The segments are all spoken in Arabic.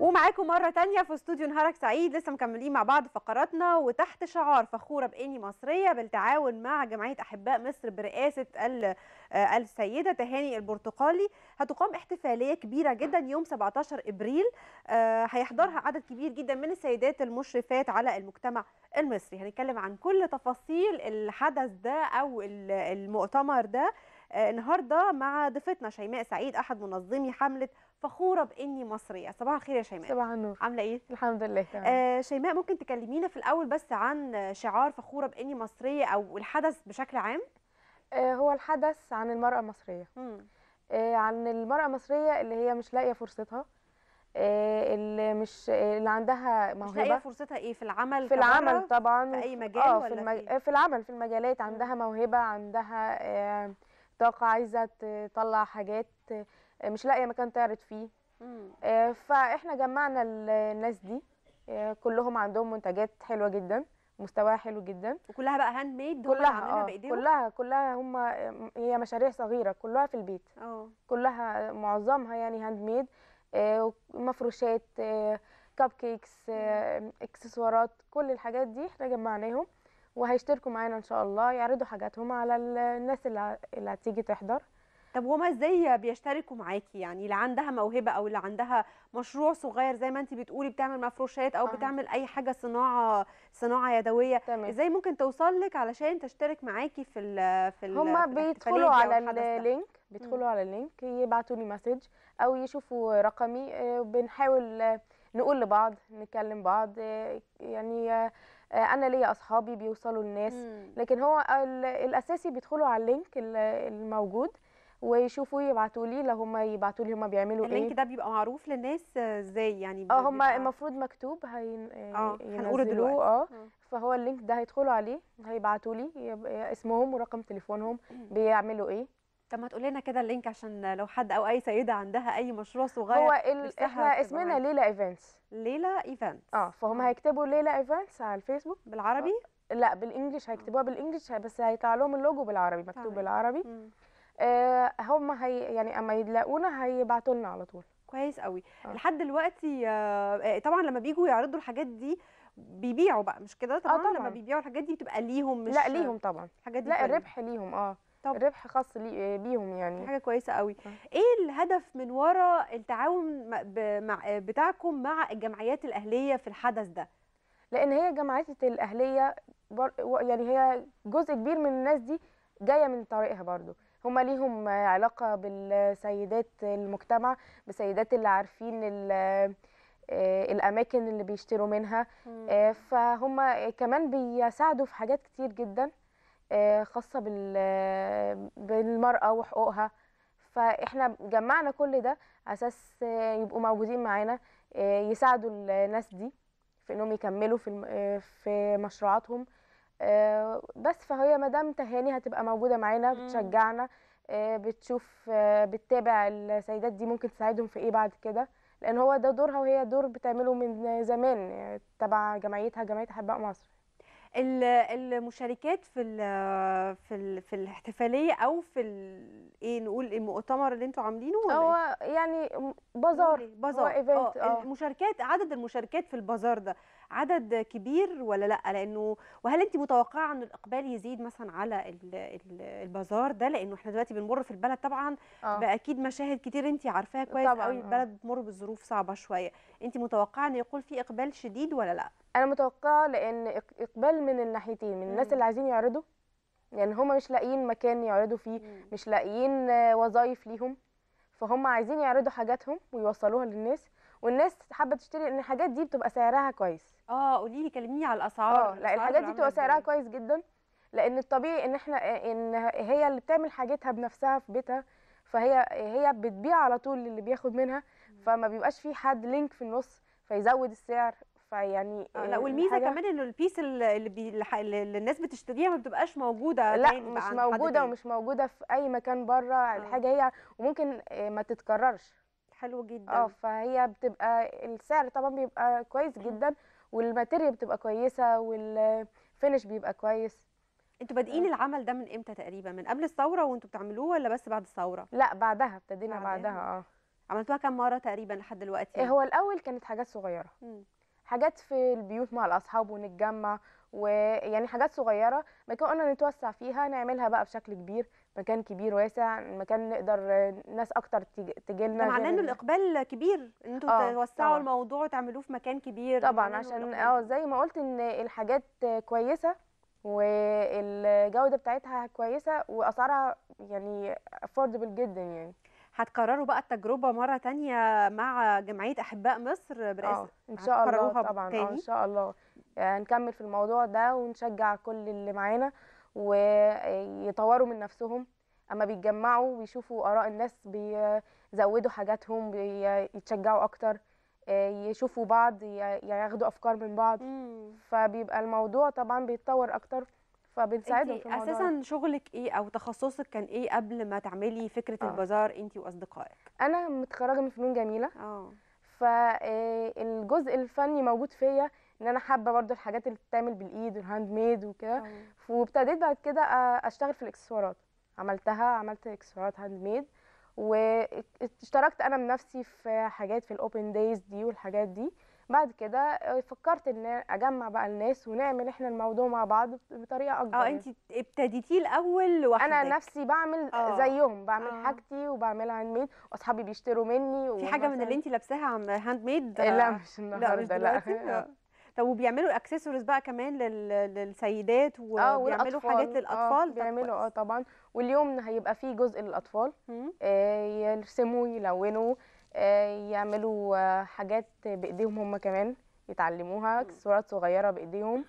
ومعاكم مرة تانية في استوديو نهارك سعيد لسه مكملين مع بعض فقراتنا وتحت شعار فخورة بإني مصرية بالتعاون مع جمعية أحباء مصر برئاسة آه، السيدة تهاني البرتقالي هتقام احتفالية كبيرة جدا يوم 17 إبريل آه، هيحضرها عدد كبير جدا من السيدات المشرفات على المجتمع المصري هنتكلم عن كل تفاصيل الحدث ده أو المؤتمر ده آه، النهارده مع ضيفتنا شيماء سعيد احد منظمي حمله فخوره باني مصريه صباح الخير يا شيماء صباح النور عامله ايه الحمد لله تمام آه شيماء ممكن تكلمينا في الاول بس عن شعار فخوره باني مصريه او الحدث بشكل عام آه هو الحدث عن المراه المصريه آه عن المراه المصريه اللي هي مش لاقيه فرصتها آه اللي مش آه، اللي عندها موهبه مش لاقيه فرصتها ايه في العمل في العمل طبعا في اي مجال آه ولا في, المج... إيه؟ آه، في العمل في المجالات عندها موهبه عندها آه طاقه عايزه تطلع حاجات آه، مش لاقيه مكان تعرض فيه آه، فاحنا جمعنا الناس دي آه، كلهم عندهم منتجات حلوه جدا مستواها حلو جدا وكلها بقى هاند ميد كلها آه بايديهم كلها كلها هم هي مشاريع صغيره كلها في البيت أوه. كلها معظمها يعني هاند ميد مفروشات كاب كيكس اكسسوارات كل الحاجات دي احنا جمعناهم وهيشتركوا معانا ان شاء الله يعرضوا حاجاتهم على الناس اللي اللي هتيجي تحضر طب وهما ازاي بيشتركوا معاكي يعني اللي عندها موهبه او اللي عندها مشروع صغير زي ما انت بتقولي بتعمل مفروشات او آه. بتعمل اي حاجه صناعه صناعه يدويه تمام. ازاي ممكن توصل لك علشان تشترك معاكي في الـ في هما بيدخلوا على اللينك بيدخلوا على اللينك يبعتوا لي مسج او يشوفوا رقمي آه، بنحاول آه، نقول لبعض نكلم بعض آه، يعني آه، انا ليا اصحابي بيوصلوا الناس لكن هو الاساسي بيدخلوا على اللينك الموجود ويشوفوا يبعتوا لي لو هم يبعتوا لي هم بيعملوا اللينك ايه اللينك ده بيبقى معروف للناس ازاي يعني اه هم المفروض مكتوب هين آه،, اه هنقوله دلوقتي اه فهو اللينك ده هيدخلوا عليه هيبعتوا لي آه، اسمهم ورقم تليفونهم بيعملوا ايه طب ما تقول لنا كده اللينك عشان لو حد او اي سيده عندها اي مشروع صغير هو ال... احنا اسمنا ليلى ايفنتس ليلى ايفنتس اه فهم آه. هيكتبوا ليلى ايفنتس على الفيسبوك بالعربي آه. لا بالانجلش هيكتبوها بالانجلش بس هيطلع لهم اللوجو بالعربي مكتوب طبعا. بالعربي آه هم هي يعني اما يلاقونا هيبعتوا لنا على طول كويس قوي آه. لحد دلوقتي آه, آه، طبعا لما بيجوا يعرضوا الحاجات دي بيبيعوا بقى مش كده طبعا, آه طبعا لما بيبيعوا الحاجات دي بتبقى ليهم مش لا ليهم طبعا الحاجات دي لا الربح ليهم اه طب. ربح خاص آه، بيهم يعني حاجه كويسه قوي أه. ايه الهدف من ورا التعاون بتاعكم مع الجمعيات الاهليه في الحدث ده لان هي جمعيات الاهليه بر... يعني هي جزء كبير من الناس دي جايه من طريقها برضو هما ليهم علاقه بالسيدات المجتمع بسيدات اللي عارفين آه، الاماكن اللي بيشتروا منها مم. آه، فهم كمان بيساعدوا في حاجات كتير جدا آه، خاصه آه، بالمراه وحقوقها فاحنا جمعنا كل ده اساس آه، يبقوا موجودين معانا يساعدوا الناس دي في انهم يكملوا في في مشروعاتهم بس فهي مدام تهاني هتبقى موجوده معانا بتشجعنا بتشوف بتتابع السيدات دي ممكن تساعدهم في ايه بعد كده لان هو ده دورها وهي دور بتعمله من زمان تبع جمعيتها جمعيه احباء مصر المشاركات في الـ في الـ في الاحتفاليه او في ايه نقول المؤتمر اللي انتوا عاملينه هو إيه؟ يعني بازار بازار ايفنت اه،, اه المشاركات عدد المشاركات في البازار ده عدد كبير ولا لا لانه وهل انت متوقعه ان الاقبال يزيد مثلا على البازار ده لانه احنا دلوقتي بنمر في البلد طبعا اه. باكيد مشاهد كتير انت عارفاها كويس قوي اه. البلد بتمر بظروف صعبه شويه انت متوقعه ان يقول في اقبال شديد ولا لا انا متوقعه لان اقبال من الناحيتين من الناس اللي عايزين يعرضوا يعني هما مش لاقيين مكان يعرضوا فيه مش لاقيين وظايف ليهم فهم عايزين يعرضوا حاجاتهم ويوصلوها للناس والناس حابه تشتري لان الحاجات دي بتبقى سعرها كويس اه قولي لي كلميني على الاسعار اه لا الحاجات دي بتبقى سعرها كويس جدا لان الطبيعي ان احنا ان هي اللي بتعمل حاجتها بنفسها في بيتها فهي هي بتبيع على طول للي بياخد منها فما بيبقاش في حد لينك في النص فيزود السعر فيعني آه، لا آه، والميزه كمان انه البيس اللي, بي... اللي الناس بتشتريها ما بتبقاش موجوده لا مش موجوده ومش موجوده في اي مكان بره آه. الحاجه هي وممكن آه، ما تتكررش حلو جدا اه فهي بتبقى السعر طبعا بيبقى كويس جدا والماتيريال بتبقى كويسه والفينش بيبقى كويس انتوا بادئين العمل ده من امتى تقريبا من قبل الثوره وانتوا بتعملوه ولا بس بعد الثوره لا بعدها ابتدينا بعدها اه عملتوها كم مره تقريبا لحد دلوقتي هو الاول كانت حاجات صغيره حاجات في البيوت مع الاصحاب ونتجمع ويعني حاجات صغيره مكان قلنا نتوسع فيها نعملها بقى بشكل كبير مكان كبير واسع مكان نقدر ناس اكتر تجيلنا معناه ان الاقبال كبير ان انتوا آه توسعوا الموضوع وتعملوه في مكان كبير طبعا عشان اه زي ما قلت ان الحاجات كويسه والجوده بتاعتها كويسه واسعارها يعني افوردبل جدا يعني هتكرروا بقى التجربه مره تانية مع جمعيه احباء مصر برئاسه ان شاء الله طبعا اه ان شاء الله هنكمل آه، يعني في الموضوع ده ونشجع كل اللي معانا ويطوروا من نفسهم اما بيتجمعوا ويشوفوا اراء الناس بيزودوا حاجاتهم بيتشجعوا اكتر آه، يشوفوا بعض ياخدوا افكار من بعض مم. فبيبقى الموضوع طبعا بيتطور اكتر فبنساعدهم في الموضوع اساسا شغلك ايه او تخصصك كان ايه قبل ما تعملي فكره آه. البازار انت واصدقائك انا متخرجه من فنون جميله اه فالجزء آه، الفني موجود فيا ان انا حابه برضو الحاجات اللي بتتعمل بالايد والهاند ميد وكده آه. وابتديت بعد كده آه، اشتغل في الاكسسوارات عملتها عملت اكسسوارات هاند ميد واشتركت انا بنفسي في حاجات في الاوبن دايز دي والحاجات دي بعد كده آه، فكرت ان اجمع بقى الناس ونعمل احنا الموضوع مع بعض بطريقه اكبر اه يعني. انت ابتديتيه الاول لوحدك انا نفسي بعمل أوه. زيهم بعمل أوه. حاجتي وبعملها هاند ميد واصحابي بيشتروا مني في حاجه من اللي انت لابساها هاند إيه، ميد لا مش النهارده لا, مش لا. آه. طب وبيعملوا اكسسوارز بقى كمان للسيدات آه، وبيعملوا حاجات للاطفال آه بيعملوا اه طبعا واليوم هيبقى فيه جزء للاطفال آه يرسموا يلونوا آه، يعملوا حاجات بايديهم هم كمان يتعلموها اكسسوارات صغيره بايديهم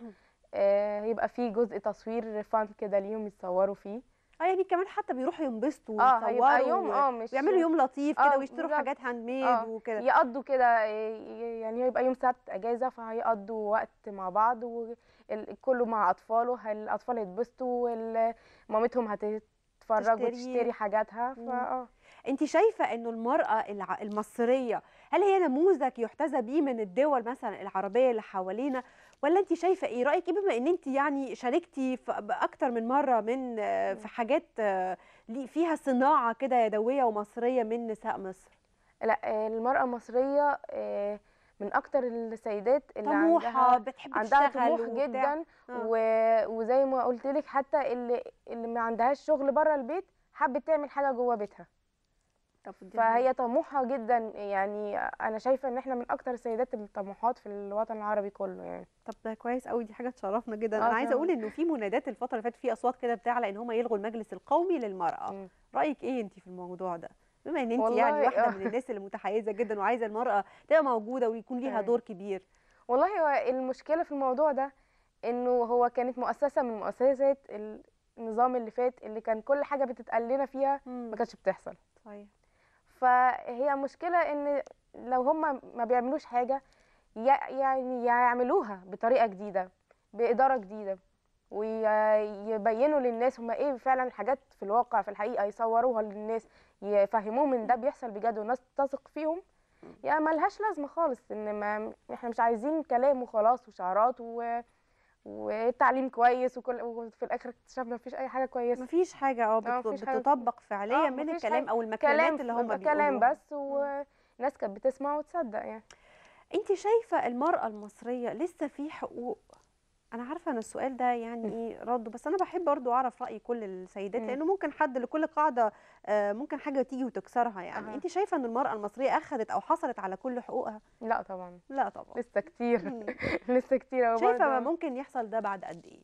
آه، يبقى في جزء تصوير فان كده ليهم يتصوروا فيه اه يعني كمان حتى بيروحوا ينبسطوا اه ويصوروا يوم اه مش يعملوا يوم لطيف كده آه ويشتروا بالزبط. حاجات هاند ميد آه وكده يقضوا كده آه، يعني هيبقى يوم سبت اجازه فهيقضوا وقت مع بعض وكله مع اطفاله الاطفال هيتبسطوا ومامتهم هت تتفرج وتشتري حاجاتها فاه انت شايفه انه المراه المصريه هل هي نموذج يحتذى بيه من الدول مثلا العربيه اللي حوالينا ولا انت شايفه ايه رايك ايه بما ان انت يعني شاركتي اكتر من مره من آه، في حاجات آه، فيها صناعه كده يدويه ومصريه من نساء مصر لا آه، المراه المصريه من اكتر السيدات اللي طموحة عندها بتحب عندها طموح جدا آه. و... وزي ما قلت لك حتى اللي اللي ما عندهاش شغل بره البيت حابه تعمل حاجه جوه بيتها طب فهي طموحه جدا يعني انا شايفه ان احنا من اكتر السيدات الطموحات في الوطن العربي كله يعني طب ده كويس قوي دي حاجه تشرفنا جدا آه، انا عايزه اقول انه في منادات الفتره اللي فاتت في اصوات كده بتعلى ان هم يلغوا المجلس القومي للمراه م. رايك ايه انت في الموضوع ده بما ان انت يعني واحده آه. من الناس اللي متحيزه جدا وعايزه المراه تبقى موجوده ويكون ليها دور كبير والله هو المشكله في الموضوع ده انه هو كانت مؤسسه من مؤسسات النظام اللي فات اللي كان كل حاجه بتتقال لنا فيها ما كانتش بتحصل صحيح فهي مشكله ان لو هم ما بيعملوش حاجه يعني يعملوها بطريقه جديده باداره جديده ويبينوا للناس هم ايه فعلا الحاجات في الواقع في الحقيقه يصوروها للناس يفهموهم ان ده بيحصل بجد والناس تثق فيهم يا يعني ملهاش لازمه خالص ان ما احنا مش عايزين كلام وخلاص وشعارات و... والتعليم كويس وكل وفي الاخر اكتشفنا مفيش اي حاجه كويسه مفيش حاجه اه, آه، بتطبق فعليا آه، من الكلام او المكالمات اللي هم بيقولوها كلام بس وناس كانت بتسمع وتصدق يعني انت شايفه المراه المصريه لسه في حقوق انا عارفه ان السؤال ده يعني ايه رده بس انا بحب برضه اعرف راي كل السيدات لانه ممكن حد لكل قاعده آه، ممكن حاجه تيجي وتكسرها يعني أه. انت شايفه ان المراه المصريه اخذت او حصلت على كل حقوقها لا طبعا لا طبعا لسه كتير لسه كتير قوي شايفه ممكن يحصل ده بعد قد ايه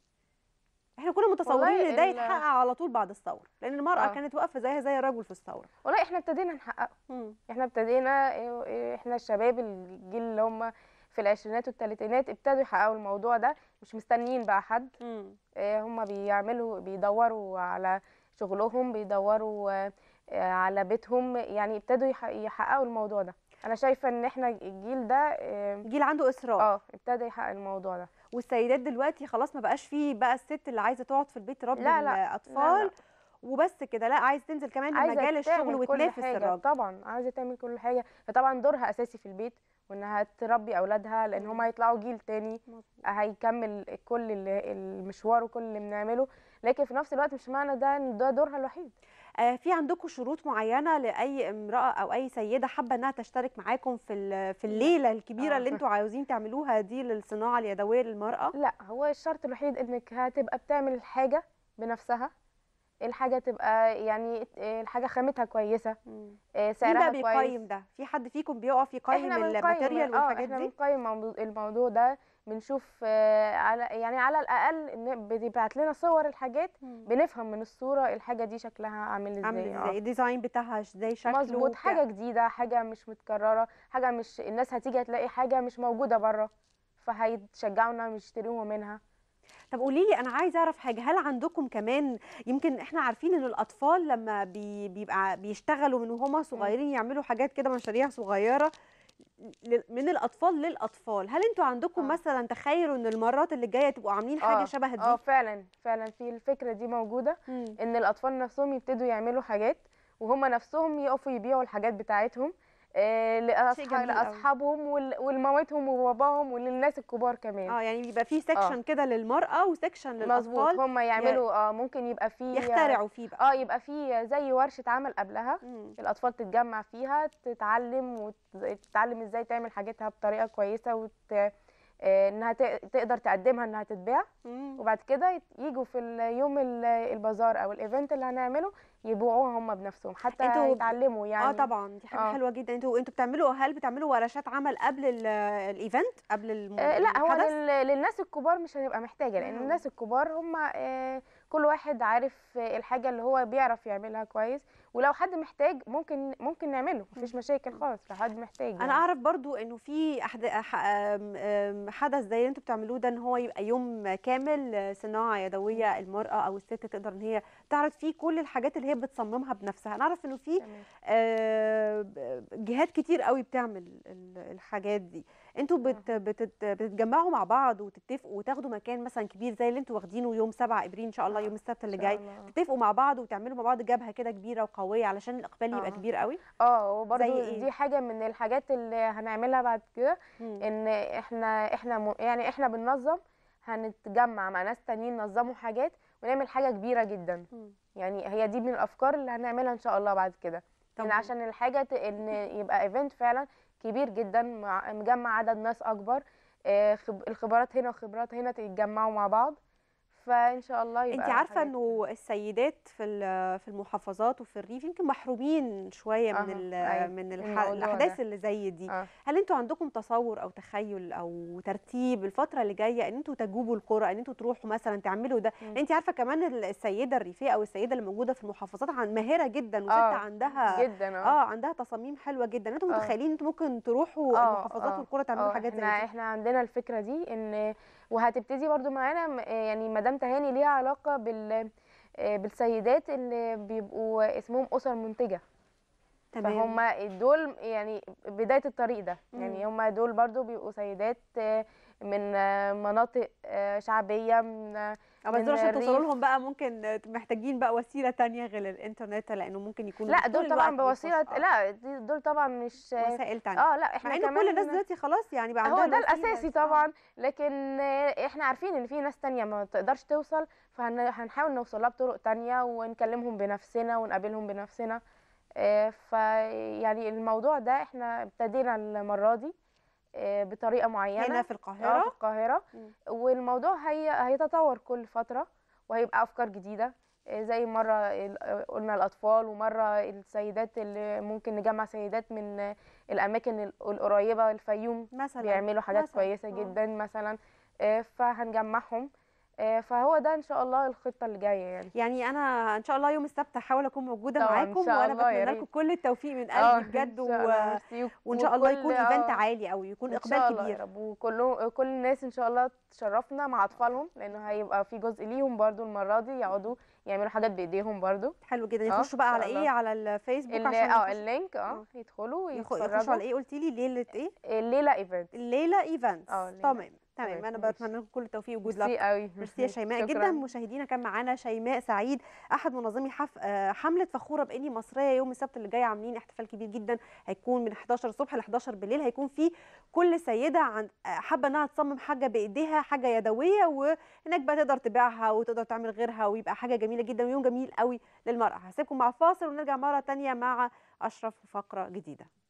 احنا كنا متصورين ان ده يتحقق على طول بعد الثوره لان المراه آه. كانت واقفه زيها زي الرجل في الثوره والله احنا ابتدينا نحققه احنا ابتدينا آه، احنا الشباب الجيل اللي هم في العشرينات والثلاثينات ابتدوا يحققوا الموضوع ده مش مستنيين بقى حد آه هم بيعملوا بيدوروا على شغلهم بيدوروا آه على بيتهم يعني ابتدوا يحققوا الموضوع ده انا شايفه ان احنا الجيل ده آه، جيل عنده اصرار اه ابتدى يحقق الموضوع ده والسيدات دلوقتي خلاص ما بقاش فيه بقى الست اللي عايزه تقعد في البيت تربي الاطفال لا لا. وبس كده لا عايز تنزل كمان لمجال الشغل وتنافس الراجل طبعا عايزه تعمل كل حاجه فطبعا دورها اساسي في البيت وانها تربي اولادها لان هم هيطلعوا جيل تاني هيكمل كل المشوار وكل اللي بنعمله لكن في نفس الوقت مش معنى ده ان ده دورها الوحيد آه، في عندكم شروط معينه لاي امراه او اي سيده حابه انها تشترك معاكم في في الليله الكبيره آه. اللي انتوا عاوزين تعملوها دي للصناعه اليدويه للمراه لا هو الشرط الوحيد انك هتبقى بتعمل حاجه بنفسها الحاجه تبقى يعني الحاجه خامتها كويسه آه، سعرها مين ده بيقيم ده في حد فيكم بيقف يقيم الماتيريال آه، والحاجات دي احنا بنقيم الموضوع ده بنشوف آه، على يعني على الاقل بيبعت لنا صور الحاجات بنفهم من الصوره الحاجه دي شكلها عامل ازاي عامل ازاي الديزاين بتاعها ازاي شكله مظبوط حاجه جديده حاجه مش متكرره حاجه مش الناس هتيجي هتلاقي حاجه مش موجوده بره فهيتشجعوا انهم يشتروها منها طب قولي لي انا عايزه اعرف حاجه هل عندكم كمان يمكن احنا عارفين ان الاطفال لما بي بيبقى بيشتغلوا من وهم صغيرين يعملوا حاجات كده مشاريع صغيره من الاطفال للاطفال هل انتوا عندكم آه. مثلا تخيلوا ان المرات اللي جايه تبقوا عاملين حاجه آه. شبه دي اه فعلا فعلا في الفكره دي موجوده مم. ان الاطفال نفسهم يبتدوا يعملوا حاجات وهم نفسهم يقفوا يبيعوا الحاجات بتاعتهم آه، لاصحابهم ولمامتهم وباباهم وللناس الكبار كمان اه يعني بيبقى في سكشن آه. كده للمراه وسكشن للاطفال مظبوط هم يعملوا يعني اه ممكن يبقى في يخترعوا فيه بقى اه يبقى في زي ورشه عمل قبلها مم. الاطفال تتجمع فيها تتعلم وتتعلم ازاي تعمل حاجتها بطريقه كويسه وت... آه، انها تقدر تقدمها انها تتباع وبعد كده يجوا في اليوم البازار او الايفنت اللي هنعمله يبيعوها هم بنفسهم حتى يتعلموا يعني اه طبعا دي حاجه آه. حلوه جدا انتوا انتوا بتعملوا هل بتعملوا ورشات عمل قبل الايفنت قبل الم... آه لا هو لل... للناس الكبار مش هنبقى محتاجه لان مم. الناس الكبار هم آه كل واحد عارف الحاجه اللي هو بيعرف يعملها كويس ولو حد محتاج ممكن ممكن نعمله مفيش مشاكل خالص لو حد محتاج يعني. انا اعرف برضو انه في حدث زي اللي انتم بتعملوه ده ان هو يبقى يوم كامل صناعه يدويه المراه او الست تقدر ان هي تعرض فيه كل الحاجات اللي هي بتصممها بنفسها انا اعرف انه في آه، جهات كتير قوي بتعمل الحاجات دي انتوا بت بتت بتتجمعوا مع بعض وتتفقوا وتاخدوا مكان مثلا كبير زي اللي انتوا واخدينه يوم 7 ابريل ان شاء الله يوم السبت اللي جاي تتفقوا مع بعض وتعملوا مع بعض جبهه كده كبيره وقويه علشان الاقبال يبقى كبير قوي اه وبرده إيه؟ دي حاجه من الحاجات اللي هنعملها بعد كده ان احنا احنا م... يعني احنا بننظم هنتجمع مع ناس تانيين نظموا حاجات ونعمل حاجه كبيره جدا م. يعني هي دي من الافكار اللي هنعملها ان شاء الله بعد كده طبعا. إن عشان الحاجه ان يبقى ايفنت فعلا كبير جدا مجمع عدد ناس اكبر آه، الخبرات هنا وخبرات هنا تتجمعوا مع بعض فان شاء الله يبقى انت عارفه انه السيدات في في المحافظات وفي الريف يمكن محرومين شويه من أيوة، من الاحداث اللي زي دي أه. هل انتوا عندكم تصور او تخيل او ترتيب الفتره اللي جايه ان انتوا تجوبوا القرى ان انتوا تروحوا مثلا تعملوا ده م. انت عارفه كمان السيده الريفيه او السيده اللي موجوده في المحافظات عن ماهره جدا وست آه. عندها جدا آه. اه عندها تصاميم حلوه جدا انتوا آه. متخيلين انتوا ممكن تروحوا آه، المحافظات آه. والقرى تعملوا حاجات زي دي احنا عندنا الفكره دي ان وهتبتدي برضو معانا يعني مدام تهاني ليها علاقه بال آه، بالسيدات اللي بيبقوا اسمهم اسر منتجه تمام فهم دول يعني بدايه الطريق ده يعني هم دول برضو بيبقوا سيدات آه، من آه، مناطق آه، شعبيه من آه، بس دول عشان توصلوا لهم بقى ممكن محتاجين بقى وسيله ثانيه غير الانترنت لانه ممكن يكون لا دول طبعا بوسيله آه. لا دول طبعا مش وسائل ثانيه اه لا احنا كمان كل الناس دلوقتي خلاص يعني بقى هو ده الاساسي طبعا لكن احنا عارفين ان في ناس ثانيه ما تقدرش توصل فهنحاول نوصل لها بطرق ثانيه ونكلمهم بنفسنا ونقابلهم بنفسنا فيعني الموضوع ده احنا ابتدينا المره دي آه، بطريقه معينه هنا في القاهره آه، في القاهره والموضوع هي هيتطور كل فتره وهيبقى افكار جديده آه، زي مره قلنا الاطفال ومره السيدات اللي ممكن نجمع سيدات من الاماكن القريبه الفيوم مثلا بيعملوا حاجات مثلاً. كويسه جدا مثلا فهنجمعهم آه، فهو ده ان شاء الله الخطه اللي جايه يعني يعني انا ان شاء الله يوم السبت هحاول اكون موجوده معاكم وانا بتمنى لكم كل التوفيق من قلبي آه، بجد و... وان شاء الله يكون ايفنت آه، عالي قوي يكون اقبال كبير وكل كل الناس ان شاء الله تشرفنا مع اطفالهم لان هيبقى في جزء ليهم برده المره دي يقعدوا يعملوا حاجات بايديهم برده حلو جدا يخشوا بقى على ايه على الفيسبوك عشان اه اللينك اه يدخلوا يتفرجوا يخشوا على ايه قلتي لي ليله ايه الليله ايفنت الليله ايفنت تمام طيب، تمام انا بتمنى لكم كل التوفيق وجود لك قوي ميرسي يا شيماء شكرا. جدا مشاهدينا كان معانا شيماء سعيد احد منظمي حف... آه، حمله فخوره باني مصريه يوم السبت اللي جاي عاملين احتفال كبير جدا هيكون من 11 الصبح ل 11 بالليل هيكون في كل سيده عن... آه، حابه انها تصمم حاجه بايديها حاجه يدويه وهناك بقى تقدر تبيعها وتقدر تعمل غيرها ويبقى حاجه جميله جدا ويوم جميل قوي للمراه هسيبكم مع فاصل ونرجع مره ثانيه مع اشرف وفقره جديده